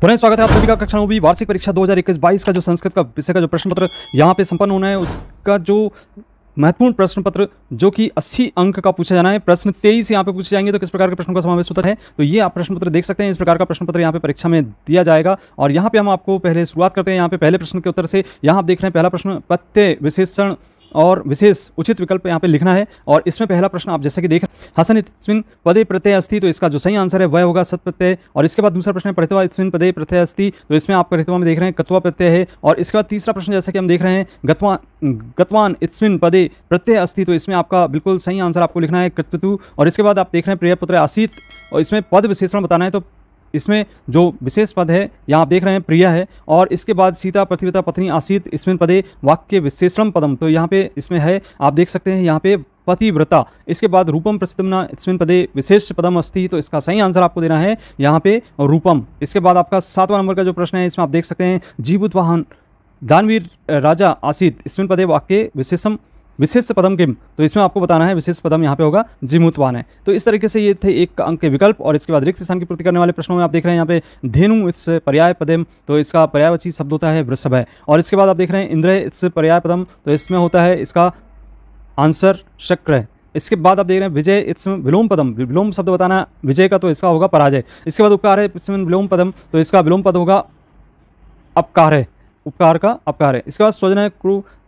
पुनः स्वागत है आप सभी का कक्षा नौवीं वार्षिक परीक्षा 2021-22 का जो संस्कृत का विषय का जो प्रश्न पत्र यहाँ पे संपन्न होना है उसका जो महत्वपूर्ण प्रश्न पत्र जो कि 80 अंक का पूछा जाना है प्रश्न तेईस यहाँ पे पूछे जाएंगे तो किस प्रकार के प्रश्नों का समावेश होता है तो ये आप प्रश्न पत्र देख सकते हैं इस प्रकार का प्रश्न पत्र यहाँ पे परीक्षा में दिया जाएगा और यहाँ पे हम आपको पहले शुरुआत करते हैं यहाँ पे पहले प्रश्न के उत्तर से यहाँ आप देख रहे हैं पहला प्रश्न पत्य विशेषण और विशेष उचित विकल्प यहाँ पे लिखना है और इसमें पहला प्रश्न आप जैसे कि देख हसन इसमिन पदे प्रत्यय अस्थि तो इसका जो सही आंसर है वह होगा सत प्रत्यय और इसके बाद दूसरा प्रश्न है प्रतिवा इसमिन पदे प्रत्यय अस्थि तो इसमें आप प्रतिवा में देख रहे हैं कत्वा प्रत्यय है और इसके बाद तीसरा प्रश्न जैसे कि हम देख रहे हैं गतवा गतवान इसमिन पदे प्रत्यय अस्थि तो इसमें आपका बिल्कुल सही आंसर आपको लिखना है कृतु और इसके बाद आप देख रहे हैं प्रिय पुत्र आसित और इसमें पद विशेषण बताना है तो इसमें जो विशेष पद है यहाँ आप देख रहे हैं प्रिया है और इसके बाद सीता पृथ्वीता पत्नी आसीत इसमें पदे वाक्य विशेषणम पदम तो यहाँ पे इसमें है आप देख सकते हैं यहाँ पे पतिव्रता इसके बाद रूपम प्रसिद्धमना इसमें पदे विशेष पदम अस्थि तो इसका सही आंसर आपको देना है यहाँ पे रूपम इसके बाद आपका सातवां नंबर का जो प्रश्न है इसमें आप देख सकते हैं जीवित वाहन दानवीर राजा आसित इसमें पदे वाक्य विशेषम विशेष पदम किम तो इसमें आपको बताना है विशेष पदम यहाँ पे होगा जिमुतवान है तो इस तरीके से ये थे एक अंक के विकल्प और इसके बाद रिक्त स्थान की पूर्ति करने वाले प्रश्नों में आप देख रहे हैं यहाँ पे धेनु इस पर्याय पदम तो इसका पर्यायवाची शब्द होता है वृषभ है और इसके बाद आप देख रहे हैं इंद्र इस पर्याय पदम तो इसमें होता है इसका आंसर शक्र है इसके बाद आप देख रहे हैं विजय इसमें विलोम पदम विलोम शब्द बताना विजय का तो इसका होगा पराजय इसके बाद उपकार है इसमें विलोम पदम तो इसका विलोम पद होगा अपकार है उपकार का अपकार है इसके बाद स्वजन है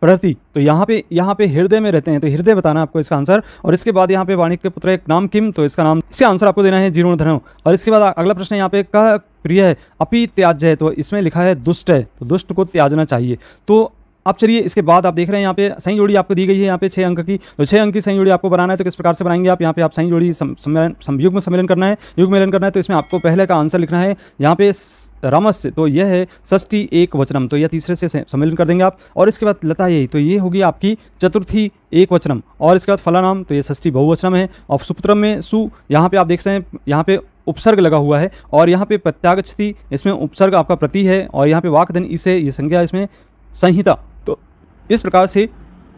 प्रति तो यहाँ पे यहाँ पे हृदय में रहते हैं तो हृदय बताना आपको इसका आंसर और इसके बाद यहाँ पे वाणिक के पुत्र एक नाम किम तो इसका नाम इसका आंसर आपको देना है जीर्ण धर्म और इसके बाद अगला प्रश्न यहाँ पे का प्रिय है अपी त्याज्य है तो इसमें लिखा है दुष्ट है तो दुष्ट को त्याजना चाहिए तो अब चलिए इसके बाद आप देख रहे हैं यहाँ पे सही जोड़ी आपको दी गई है यहाँ पे छः अंक की तो छः अंक की सही जोड़ी आपको बनाना है तो किस प्रकार से बनाएंगे आप यहाँ पे आप सही जोड़ी सम्मेलन में सम्मेलन करना है युग मेलन करना है तो इसमें आपको पहले का आंसर लिखना है यहाँ पे रमस तो यह है षष्टी एक वचनम तो यह तीसरे से सम्मेलन कर देंगे आप और इसके बाद लता यही तो ये होगी आपकी चतुर्थी एक वचनम और इसके बाद फलानाम तो ये षष्टी बहुवचनम है और सुपुत्रम में सु यहाँ पे आप देख सकते हैं यहाँ पे उपसर्ग लगा हुआ है और यहाँ पे प्रत्यागछती इसमें उपसर्ग आपका प्रति है और यहाँ पे वाकधन इसे ये संज्ञा इसमें संहिता इस प्रकार से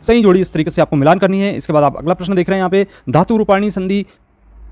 सही जोड़ी इस तरीके से आपको मिलान करनी है इसके बाद आप अगला प्रश्न देख रहे हैं यहाँ पे धातु रूपाणी संधि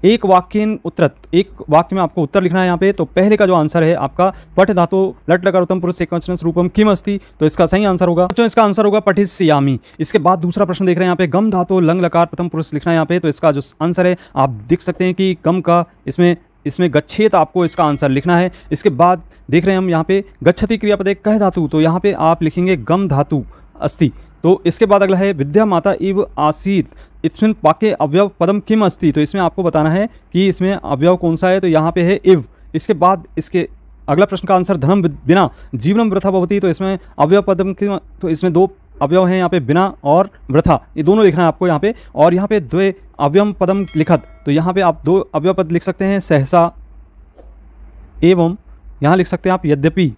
एक वाक्यन उत्तरत एक वाक्य में आपको उत्तर लिखना है यहाँ पे तो पहले का जो आंसर है आपका पठ धातु लट लगा उत्तम पुरुष एक रूपम किम अस्ति तो इसका सही आंसर होगा बच्चों तो इसका आंसर होगा पठित सियामी इसके बाद दूसरा प्रश्न देख रहे हैं यहाँ पे गम धातु लंग लकार प्रथम पुरुष लिखना है यहाँ पे तो इसका जो आंसर है आप देख सकते हैं कि गम का इसमें इसमें गच्छेत आपको इसका आंसर लिखना है इसके बाद देख रहे हैं हम यहाँ पे गच्छती क्रियापद कह धातु तो यहाँ पे आप लिखेंगे गम धातु अस्ति तो इसके बाद अगला है विद्या माता इव आसीत इसमें पाके अवयव पदम किम अस्ति तो इसमें आपको बताना है कि इसमें अवयव कौन सा है तो यहाँ पे है इव इसके बाद इसके अगला प्रश्न का आंसर धनम बिना जीवनम वृथा भवती तो इसमें अवयव पदम किम तो इसमें दो अवयव हैं यहाँ पे बिना और वृथा ये दोनों लिखना है आपको यहाँ पे और यहाँ पे द्वे अवयम पदम लिखत तो यहाँ पे आप दो अवयव पद लिख सकते हैं सहसा एवं यहाँ लिख सकते हैं आप यद्यपि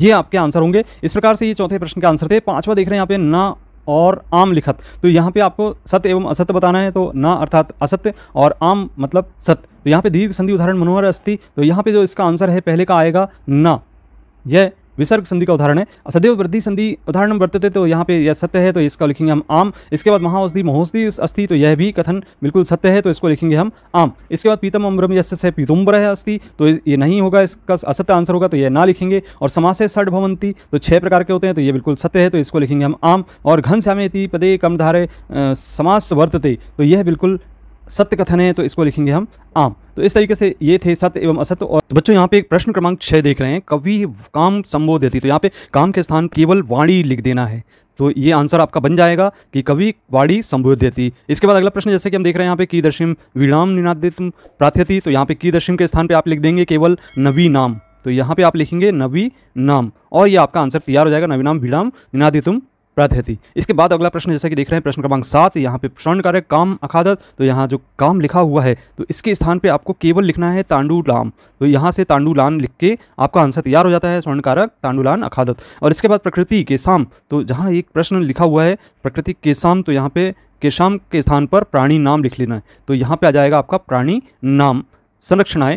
ये आपके आंसर होंगे इस प्रकार से ये चौथे प्रश्न के आंसर थे पांचवा देख रहे हैं यहाँ पे ना और आम लिखत तो यहाँ पे आपको सत्य एवं असत्य बताना है तो ना अर्थात असत्य और आम मतलब सत्य तो यहाँ पे दीर्घ संधि उदाहरण मनोहर अस्थि तो यहाँ पे जो इसका आंसर है पहले का आएगा ना यह विसर्ग संधि का उदाहरण है सदैव वृद्धि संधि उदाहरण हम वर्तते तो यहाँ पे यह सत्य है तो इसका लिखेंगे हम आम इसके बाद महाऔषधि महोषधि अस्थि तो यह भी कथन बिल्कुल सत्य है तो इसको लिखेंगे हम आम इसके बाद पीतम अम्रम यश है पीतुम्बर है अस्थि तो ये नहीं होगा इसका असत्य आंसर होगा तो यह ना लिखेंगे और समास सठ भवंती तो छः प्रकार के होते हैं तो ये बिल्कुल सत्य है तो इसको लिखेंगे हम आम और घन श्यामेती पदे कमधारे समास वर्तते तो यह बिल्कुल सत्य कथन है तो इसको लिखेंगे हम आम तो इस तरीके से ये थे सत्य एवं असत्य और तो बच्चों यहाँ पे एक प्रश्न क्रमांक छः देख रहे हैं कवि काम संबोधयति तो यहाँ पे काम के स्थान केवल वाणी लिख देना है तो ये आंसर आपका बन जाएगा कि कवि वाणी संबोधयति इसके बाद अगला प्रश्न जैसे कि हम देख रहे हैं यहाँ पे की दर्शिम विराम निनादितम प्रार्थ्यति तो यहाँ पे की दर्शिम के स्थान पर आप लिख देंगे केवल नवी नाम तो यहाँ पे आप लिखेंगे नवी नाम और ये आपका आंसर तैयार हो जाएगा नवी नाम विराम निनादितुम प्राथयति इसके बाद अगला प्रश्न जैसा कि देख रहे हैं प्रश्न क्रमांक सात यहाँ पे स्वर्ण कार्य काम अखादत तो यहाँ जो काम लिखा हुआ है तो इसके स्थान पे आपको केवल लिखना है लाम तो यहाँ से तांडुलान लिख के आपका आंसर तैयार हो जाता है स्वर्ण कारक तांडूलान अखादत और इसके बाद प्रकृति के शाम तो जहाँ एक प्रश्न लिखा हुआ है प्रकृति के शाम तो यहाँ पे केशाम के स्थान पर प्राणी नाम लिख लेना है तो यहाँ पे आ जाएगा आपका प्राणी नाम संरक्षणाएं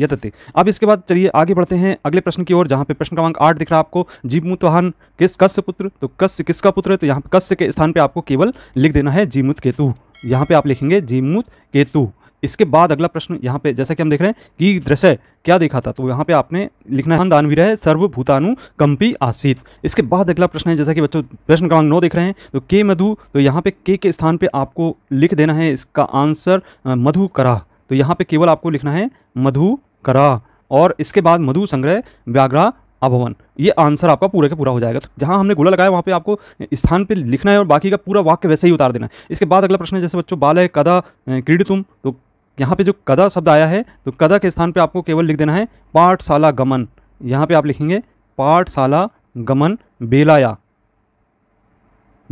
यतते अब इसके बाद चलिए आगे बढ़ते हैं अगले प्रश्न की ओर जहाँ पे प्रश्न क्रमांक आठ दिख रहा है आपको जीवमुतवाहन किस कस्य पुत्र तो कस्य किसका पुत्र है तो यहाँ पे कस्य के स्थान पे आपको केवल लिख देना है जीमुत केतु यहाँ पे आप लिखेंगे जीमुत केतु इसके बाद अगला प्रश्न यहाँ पे जैसा कि हम देख रहे हैं कि दृश्य क्या देखा था तो यहाँ पे आपने लिखना है दानवीर है सर्वभूतानु कंपी आसित इसके बाद अगला प्रश्न है जैसा कि बच्चों प्रश्न क्रमांक नौ देख रहे हैं तो के मधु तो यहाँ पे के के स्थान पे आपको लिख देना है इसका आंसर मधु करा तो यहाँ पे केवल आपको लिखना है मधु करा और इसके बाद मधु संग्रह व्याघ्रा अभवन ये आंसर आपका पूरा का पूरा हो जाएगा तो जहाँ हमने गोला लगाया वहाँ पे आपको स्थान पे लिखना है और बाकी का पूरा वाक्य वैसे ही उतार देना है इसके बाद अगला प्रश्न है जैसे बच्चों बाल है कदा क्रीड तुम तो यहाँ पे जो कदा शब्द आया है तो कदा के स्थान पे आपको केवल लिख देना है पाठशाला गमन यहाँ पर आप लिखेंगे पाठशाला गमन बेलाया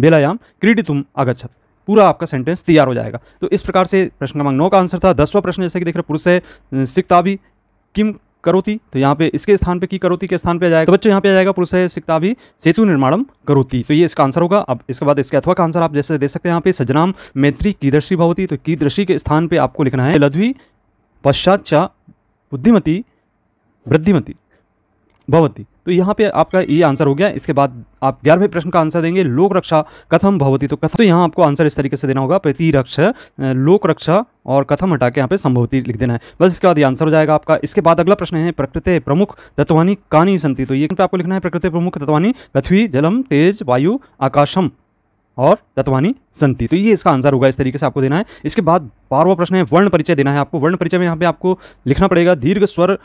बेलायाम क्रीडितुम आगछत पूरा आपका सेंटेंस तैयार हो जाएगा तो इस प्रकार से प्रश्न क्रमांक नौ का आंसर था दसवां प्रश्न जैसे कि देख रहे पुरुष है भी किम करोती तो यहाँ पे इसके स्थान पे की करोती के स्थान पे आ जाएगा तो बच्चों यहाँ पे आ जाएगा पुरुष है सिक्ता भी सेतु निर्माणम करोती तो ये इसका आंसर होगा अब इसके बाद इसके अथवा का आंसर आप जैसे दे सकते हैं यहाँ पे सजनाम मैत्री कीदृशी भवती तो कीदृशी के स्थान पे आपको लिखना है लधवी पश्चात बुद्धिमती वृद्धिमती भवती तो यहाँ पे आपका ये आंसर हो गया इसके बाद आप ग्यारहवें प्रश्न का आंसर देंगे लोक रक्षा कथम भवती तो कथम तो यहाँ आपको आंसर इस तरीके से देना होगा प्रतिरक्षा लोक रक्षा और कथम हटा के यहाँ पे संभवती लिख देना है बस इसके बाद ये आंसर हो जाएगा आपका इसके बाद अगला प्रश्न है प्रकृति प्रमुख तत्वानी कानी संति तो ये पे आपको लिखना है प्रकृति प्रमुख तत्वानी पृथ्वी जलम तेज वायु आकाशम और तत्वानी संति तो ये इसका आंसर होगा इस तरीके से आपको देना है इसके बाद बारवा प्रश्न है वर्ण परिचय देना है आपको वर्ण परिचय में यहाँ पे आपको लिखना पड़ेगा दीर्घ स्वर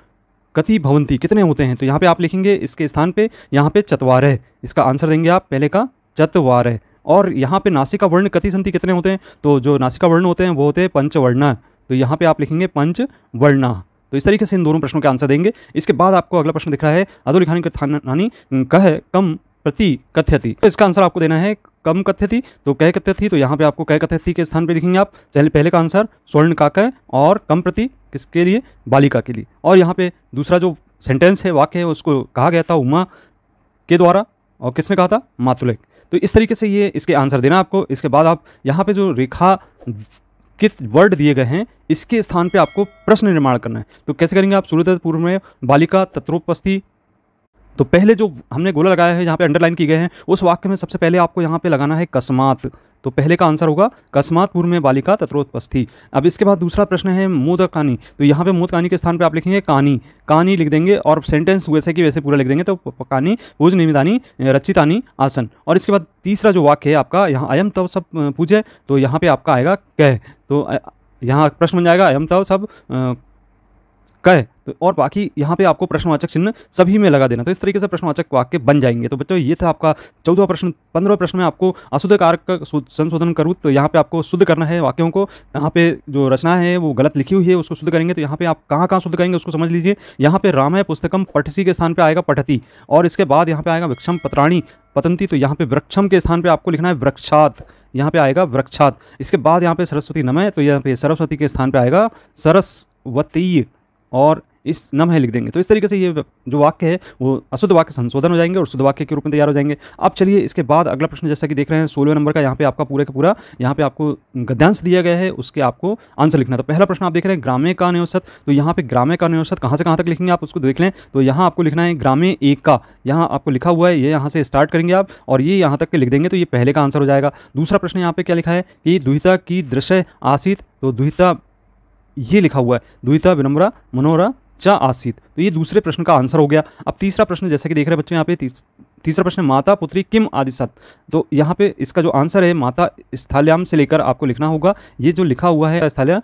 कति भवंती कितने होते हैं तो यहाँ पे आप लिखेंगे इसके स्थान पे यहाँ पे चतवार है इसका आंसर देंगे आप पहले का चतवार है और यहाँ पे नासिका वर्ण कति संति कितने होते हैं तो जो नासिका वर्ण होते हैं वो होते हैं पंचवर्णा तो यहाँ पे आप लिखेंगे पंचवर्णा तो इस तरीके से इन दोनों प्रश्नों के आंसर देंगे इसके बाद आपको अगला प्रश्न दिख रहा है अदुल खानी नानी कह कम प्रति कथ्यति तो इसका आंसर आपको देना है कम कथ्य थी तो कह कथ्य थी तो यहाँ पे आपको कह कथ्य थी के स्थान पे लिखेंगे आप पहले का आंसर स्वर्ण है और कम प्रति किसके लिए बालिका के लिए और यहाँ पे दूसरा जो सेंटेंस है वाक्य है उसको कहा गया था उमा के द्वारा और किसने कहा था मातुलेक तो इस तरीके से ये इसके आंसर देना आपको इसके बाद आप यहाँ पे जो रेखा कित वर्ड दिए गए हैं इसके स्थान पे आपको प्रश्न निर्माण करना है तो कैसे करेंगे आप सूर्योदय पूर्व में बालिका तत्रोपस्थी तो पहले जो हमने गोला लगाया है यहाँ पे अंडरलाइन किए गए हैं उस वाक्य में सबसे पहले आपको यहाँ पे लगाना है कस्मात तो पहले का आंसर होगा कस्मातपुर में बालिका तत्रोत्पस अब इसके बाद दूसरा प्रश्न है मोद कानी तो यहाँ पे मोद कानी के स्थान पर आप लिखेंगे कानी कानी लिख देंगे और सेंटेंस वैसे कि वैसे पूरा लिख देंगे तो कानी पूज निमितानी रचितानी आसन और इसके बाद तीसरा जो वाक्य है आपका यहाँ अयम तब सब पूछे तो यहाँ पर आपका आएगा कह तो यहाँ प्रश्न बन जाएगा अयम तब सब कह तो और बाकी यहाँ पे आपको प्रश्नवाचक चिन्ह सभी में लगा देना तो इस तरीके से प्रश्नवाचक वाक्य बन जाएंगे तो बच्चों ये था आपका चौदह प्रश्न पंद्रह प्रश्न में आपको अशुद्ध कारक का संशोधन करूँ तो यहाँ पे आपको शुद्ध करना है वाक्यों को यहाँ पे जो रचना है वो गलत लिखी हुई है उसको शुद्ध करेंगे तो यहाँ पे आप कहाँ कहाँ शुद्ध करेंगे उसको समझ लीजिए यहाँ पे है पुस्तकम पठसी के स्थान पर आएगा पठती और इसके बाद यहाँ पे आएगा वृक्षम पत्राणी पतंती तो यहाँ पे वृक्षम के स्थान पर आपको लिखना है वृक्षात यहाँ पे आएगा वृक्षात इसके बाद यहाँ पे सरस्वती नमय तो यहाँ पे सरस्वती के स्थान पर आएगा सरस्वती और इस नमह लिख देंगे तो इस तरीके से ये जो वाक्य है वो अशुद्ध वाक्य संशोधन हो जाएंगे और शुद्ध वाक्य के रूप में तैयार हो जाएंगे अब चलिए इसके बाद अगला प्रश्न जैसा कि देख रहे हैं सोलह नंबर का यहाँ पे आपका पूरा का पूरा यहाँ पे आपको गद्यांश दिया गया है उसके आपको आंसर लिखना तो पहला प्रश्न आप देख रहे हैं ग्रामे का अनुसत तो यहाँ पे ग्रामे का अनुसत कहाँ से कहाँ तक लिखेंगे आप उसको देख लें तो यहाँ आपको लिखना है ग्रामे एक का यहाँ आपको लिखा हुआ है ये यहाँ से स्टार्ट करेंगे आप और ये यहाँ तक के लिख देंगे तो ये पहले का आंसर हो जाएगा दूसरा प्रश्न यहाँ पे क्या लिखा है कि दुहिता की दृश्य आसित तो दुहिता ये लिखा हुआ है द्विता विनम्रा मनोरा चा आसित तो ये दूसरे प्रश्न का आंसर हो गया अब तीसरा प्रश्न जैसा कि देख रहे हैं बच्चों यहाँ पे तीस, तीसरा प्रश्न माता पुत्री किम आदि सत तो यहाँ पे इसका जो आंसर है माता स्थाल्याम से लेकर आपको लिखना होगा ये जो लिखा हुआ है स्थाल्या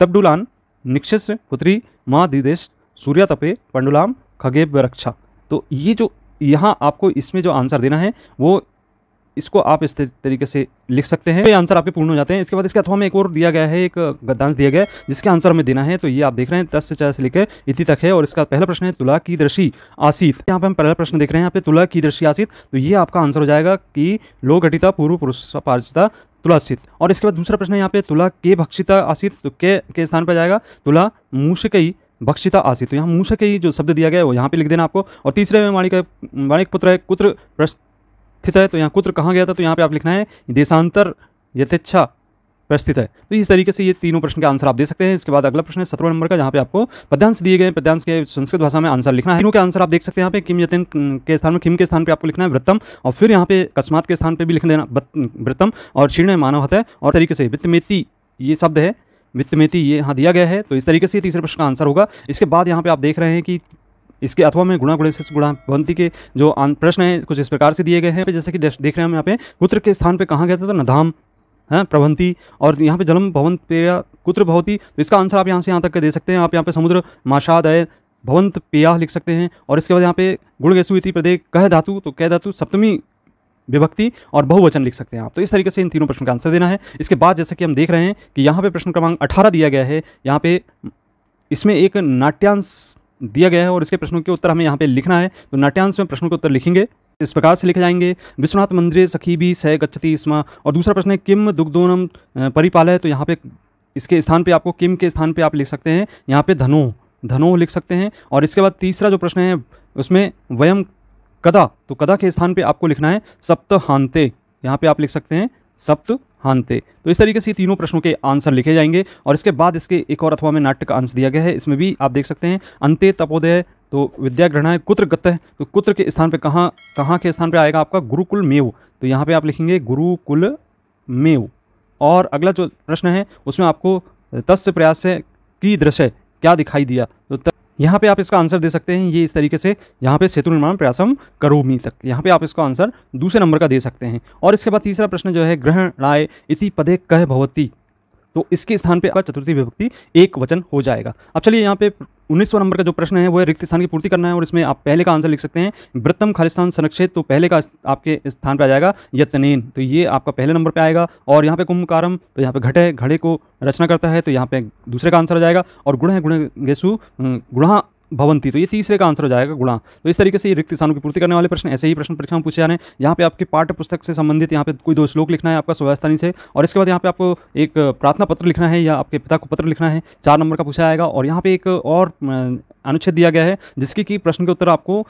तब्डुलान निक्षस पुत्री माँ दिदेश सूर्या तपे पंडुलाम खगेब रक्षा तो ये जो यहाँ आपको इसमें जो आंसर देना है वो इसको आप इस तरीके से लिख सकते हैं तो ये आंसर आपके पूर्ण हो जाते हैं इसके बाद इसके अथवा में एक और दिया गया है एक गद्दांश दिया गया है जिसके आंसर हमें देना है तो ये आप देख रहे हैं दस से चार से लेकर इति तक है और इसका पहला प्रश्न है तुला की दृषि आसित यहाँ पर हम पहला प्रश्न देख रहे हैं यहाँ पे तुला की दृषि आसित तो ये आपका आंसर हो जाएगा कि लो घटिता पूर्व पुरुष पार्जिता तुलासित और इसके बाद दूसरा प्रश्न है यहाँ पे तुला के भक्षिता आसित तो के के स्थान पर जाएगा तुला कई भक्षिता आसित तो यहाँ के जो शब्द दिया गया है वो यहाँ पे लिख देना आपको और तीसरे में वाणी का वाणिक पुत्र है कुत्र प्रश्न स्थित है तो यहाँ कुत्र कहाँ गया था तो यहाँ पे आप लिखना है देशांतर यथेच्छा पर स्थित है तो इस तरीके से ये तीनों प्रश्न के आंसर आप दे सकते हैं इसके बाद अगला प्रश्न है सत्रह नंबर का जहाँ पे आपको पद्यांश दिए गए पद्यांश के संस्कृत भाषा में आंसर लिखना है तीनों के आंसर आप देख सकते हैं यहाँ पे किम यतिन के स्थान में किम के स्थान पे आपको लिखना है वृत्तम और फिर यहाँ पे अकस्मात के स्थान पर भी लिख देना वृत्तम और क्षीर्ण मानव है और तरीके से वित्तमेती ये शब्द है वित्तमेती ये यहाँ दिया गया है तो इस तरीके से तीसरे प्रश्न का आंसर होगा इसके बाद यहाँ पे आप देख रहे हैं कि इसके अथवा में गुणा गुणे से गुणा भवंती के जो प्रश्न है कुछ इस प्रकार से दिए गए हैं जैसे कि देख रहे हैं हम यहाँ पे पुत्र के स्थान पर कहाँ गया था तो नधाम है हाँ, प्रभंती और यहाँ पे जलम भवन पेया कुत्र भवती तो इसका आंसर आप यहाँ से यहाँ तक दे सकते हैं आप यहाँ पे समुद्र माशाद है भवंत पेया लिख सकते हैं और इसके बाद यहाँ पे गुण इति प्रदेश कह धातु तो कह धातु सप्तमी विभक्ति और बहुवचन लिख सकते हैं आप तो इस तरीके से इन तीनों प्रश्न का आंसर देना है इसके बाद जैसे कि हम देख रहे हैं कि यहाँ पर प्रश्न क्रमांक अठारह दिया गया है यहाँ पे इसमें एक नाट्यांश दिया गया है और इसके प्रश्नों के उत्तर हमें यहाँ पे लिखना है तो नाट्यांश में प्रश्नों के उत्तर लिखेंगे इस प्रकार से लिखे जाएंगे विश्वनाथ मंदिर सखी भी सह गच्छति स्मा और दूसरा प्रश्न है किम दुग्धोनम परिपाल है तो यहाँ पे इसके स्थान पे आपको किम के स्थान पे आप लिख सकते हैं यहाँ पे धनो धनो लिख सकते हैं और इसके बाद तीसरा जो प्रश्न है उसमें वयम कदा तो कदा के स्थान पर आपको लिखना है सप्त यहाँ पे आप लिख सकते हैं सप्त हानते तो इस तरीके से तीनों प्रश्नों के आंसर लिखे जाएंगे और इसके बाद इसके एक और अथवा में नाट्य का अंश दिया गया है इसमें भी आप देख सकते हैं अंत्य तपोदय तो विद्या है कुत्र गत्त है तो कुत्र के स्थान पर कहाँ कहाँ के स्थान पर आएगा आपका गुरुकुल मेव तो यहाँ पर आप लिखेंगे गुरुकुल मेव और अगला जो प्रश्न है उसमें आपको तस्य प्रयास की दृश्य क्या दिखाई दिया तो यहाँ पे आप इसका आंसर दे सकते हैं ये इस तरीके से यहाँ पे सेतु निर्माण प्रयासम करोमी तक यहाँ पे आप इसका आंसर दूसरे नंबर का दे सकते हैं और इसके बाद तीसरा प्रश्न जो है ग्रहण राय इति पदे कह भवती तो इसके स्थान पर आपका चतुर्थी विभक्ति एक वचन हो जाएगा अब चलिए यहाँ पे उन्नीसवा नंबर का जो प्रश्न है वो रिक्त स्थान की पूर्ति करना है और इसमें आप पहले का आंसर लिख सकते हैं वृत्तम खालिस्तान संरक्षित तो पहले का आपके स्थान पर आ जाएगा यतनेन तो ये आपका पहले नंबर पर आएगा और यहाँ पे कुंभकारम तो यहाँ पे घटे घड़े को रचना करता है तो यहाँ पे दूसरे का आंसर आ जाएगा और गुण है गुण गेसु गुणा भवंती तो ये तीसरे का आंसर हो जाएगा गुणा तो इस तरीके से ये रिक्त स्थानों की पूर्ति करने वाले प्रश्न ऐसे ही प्रश्न परीक्षा में पूछे जा रहे हैं यहाँ पे आपके पाठ्य पुस्तक से संबंधित यहाँ पे कोई दो श्लोक लिखना है आपका स्वयस्थानी से और इसके बाद यहाँ पे आपको एक प्रार्थना पत्र लिखना है या आपके पिता को पत्र लिखना है चार नंबर का पूछा जाएगा और यहाँ पे एक और अनुच्छेद दिया गया है जिसकी कि प्रश्न के उत्तर आपको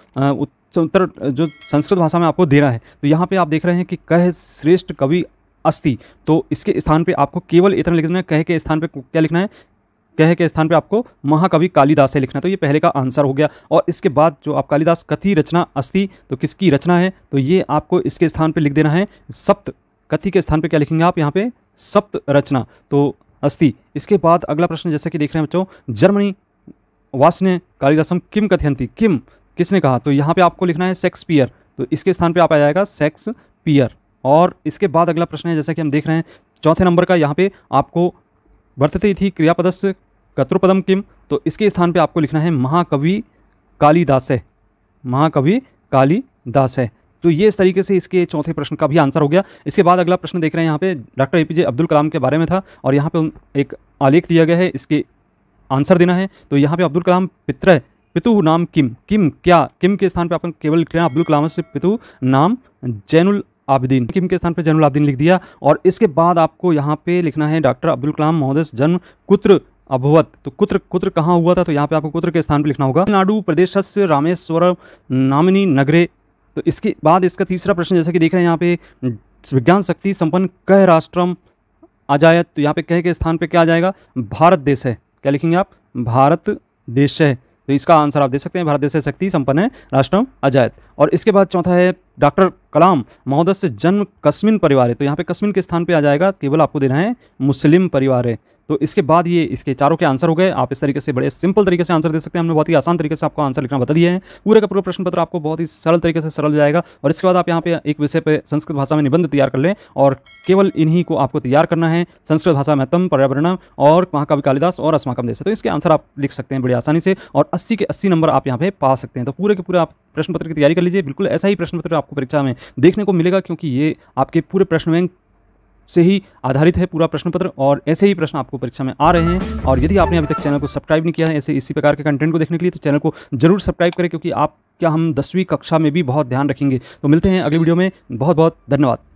उत्तर जो संस्कृत भाषा में आपको देना है तो यहाँ पे आप देख रहे हैं कि कह श्रेष्ठ कवि अस्थि तो इसके स्थान पे आपको केवल इतना लिखना है कह के स्थान पे क्या लिखना है कह के स्थान पे आपको महाकवि कालिदास है लिखना तो ये पहले का आंसर हो गया और इसके बाद जो आप कालिदास कथि रचना अस्थि तो किसकी रचना है तो ये आपको इसके स्थान पे लिख देना है सप्त कथि के स्थान पे क्या लिखेंगे आप यहाँ पे सप्त रचना तो अस्थि इसके बाद अगला प्रश्न जैसा कि देख रहे हैं बच्चों जर्मनी वास ने कालिदासम किम कथियंती किम किसने कहा तो यहाँ पर आपको लिखना है सेक्सपियर तो इसके स्थान पर आप आ जाएगा सेक्स पियर और इसके बाद अगला प्रश्न है जैसा कि हम देख रहे हैं चौथे नंबर का यहाँ पे आपको वर्तते इति क्रियापदस्य कतृपदम किम तो इसके स्थान पे आपको लिखना है महाकवि कालीदास है महाकवि कालीदास है तो ये इस तरीके से इसके चौथे प्रश्न का भी आंसर हो गया इसके बाद अगला प्रश्न देख रहे हैं यहाँ पे doctor A P J Abdul Kalam के बारे में था और यहाँ पे एक आलेख दिया गया है इसके आंसर देना है तो यहाँ पे अब्दुल कलाम पित्र पितु नाम किम किम क्या किम के स्थान पे अपन केवल लिख रहे हैं अब्दुल कलाम से पितु नाम जैनुल आबिदीन किम के स्थान पर जनरल आबदीन लिख दिया और इसके बाद आपको यहाँ पे लिखना है डॉक्टर अब्दुल कलाम महोदय जन्म कुत्र अभवत तो कुत्र कुत्र कहाँ हुआ था तो यहाँ पे आपको कुत्र के स्थान पर लिखना होगा तमिलनाडु प्रदेश रामेश्वर नामिनी नगरे तो इसके बाद इसका तीसरा प्रश्न जैसा कि देख रहे हैं यहाँ पे विज्ञान शक्ति संपन्न कह राष्ट्रम जाए तो यहाँ पे कह के स्थान पे क्या आ जाएगा भारत देश है क्या लिखेंगे आप भारत देश है तो इसका आंसर आप दे सकते हैं भारत देश से शक्ति संपन्न है राष्ट्रम अजायत और इसके बाद चौथा है डॉक्टर कलाम महोदय से जन्म कस्मिन परिवार है तो यहाँ पे कश्मीन के स्थान पे आ जाएगा केवल आपको देना है मुस्लिम परिवार है तो इसके बाद ये इसके चारों के आंसर हो गए आप इस तरीके से बड़े सिंपल तरीके से आंसर दे सकते हैं हमने बहुत ही आसान तरीके से आपको आंसर लिखना बता दिए हैं पूरे का पूरा प्रश्न पत्र आपको बहुत ही सरल तरीके से सरल जाएगा और इसके बाद आप यहाँ पे एक विषय पर संस्कृत भाषा में निबंध तैयार कर लें और केवल इन्हीं को आपको तैयार करना है संस्कृत भाषा महत्म पर्यावरण और महाकवि कालिदास और अस्माकम देश तो इसके आंसर आप लिख सकते हैं बड़ी आसानी से और अस्सी के अस्सी नंबर आप यहाँ पे पा सकते हैं तो पूरे के पूरे आप प्रश्न पत्र की तैयारी कर लीजिए बिल्कुल ऐसा ही प्रश्न पत्र आपको परीक्षा में देखने को मिलेगा क्योंकि ये आपके पूरे प्रश्न बैंक से ही आधारित है पूरा प्रश्न पत्र और ऐसे ही प्रश्न आपको परीक्षा में आ रहे हैं और यदि आपने अभी तक चैनल को सब्सक्राइब नहीं किया है ऐसे इसी प्रकार के कंटेंट को देखने के लिए तो चैनल को जरूर सब्सक्राइब करें क्योंकि आप क्या हम दसवीं कक्षा में भी बहुत ध्यान रखेंगे तो मिलते हैं अगले वीडियो में बहुत बहुत धन्यवाद